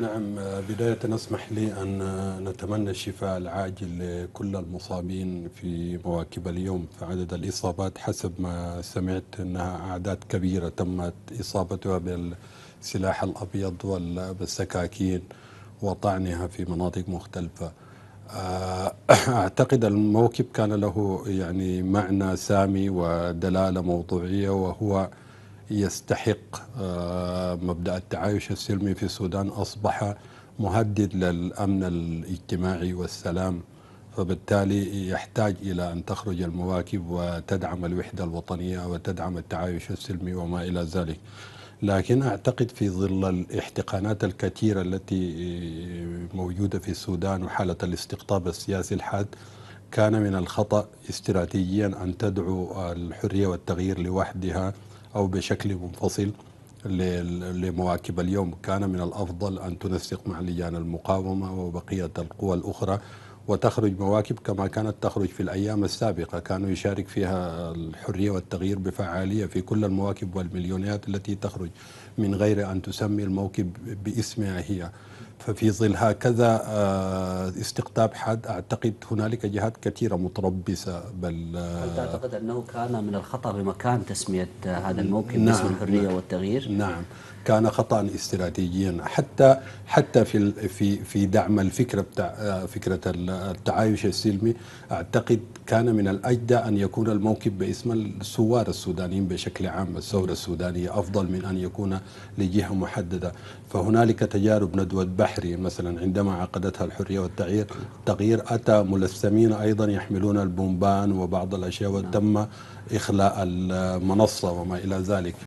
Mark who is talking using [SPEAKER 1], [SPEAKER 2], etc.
[SPEAKER 1] نعم بداية اسمح لي أن نتمنى الشفاء العاجل لكل المصابين في مواكب اليوم فعدد الإصابات حسب ما سمعت أنها أعداد كبيرة تمت إصابتها بالسلاح الأبيض والسكاكين وطعنها في مناطق مختلفة آه، أعتقد الموكب كان له يعني معنى سامي ودلالة موضوعية وهو يستحق آه، مبدا التعايش السلمي في السودان اصبح مهدد للامن الاجتماعي والسلام فبالتالي يحتاج الى ان تخرج المواكب وتدعم الوحده الوطنيه وتدعم التعايش السلمي وما الى ذلك. لكن اعتقد في ظل الاحتقانات الكثيره التي موجوده في السودان وحاله الاستقطاب السياسي الحاد كان من الخطا استراتيجيا ان تدعو الحريه والتغيير لوحدها أو بشكل منفصل لمواكب اليوم كان من الأفضل أن تنسق مع لجان المقاومة وبقية القوى الأخرى وتخرج مواكب كما كانت تخرج في الأيام السابقة كانوا يشارك فيها الحرية والتغيير بفعالية في كل المواكب والمليونيات التي تخرج من غير أن تسمي الموكب باسمها هي ففي ظل هكذا آه، استقطاب حد اعتقد هنالك جهات كثيره متربصه بل آه، هل تعتقد انه كان من الخطا بمكان تسميه آه، هذا الموكب نعم باسم الحريه نعم، والتغيير؟ نعم كان خطا استراتيجيا حتى حتى في في في دعم الفكره بتاع فكره التعايش السلمي اعتقد كان من الاجدى ان يكون الموكب باسم الثوار السودانيين بشكل عام الثوره السودانيه افضل من ان يكون لجهه محدده فهنالك تجارب ندوه بحث البحري مثلا عندما عقدتها الحرية والتغيير تغيير أتى ملثمين أيضا يحملون البومبان وبعض الأشياء وتم إخلاء المنصة وما إلى ذلك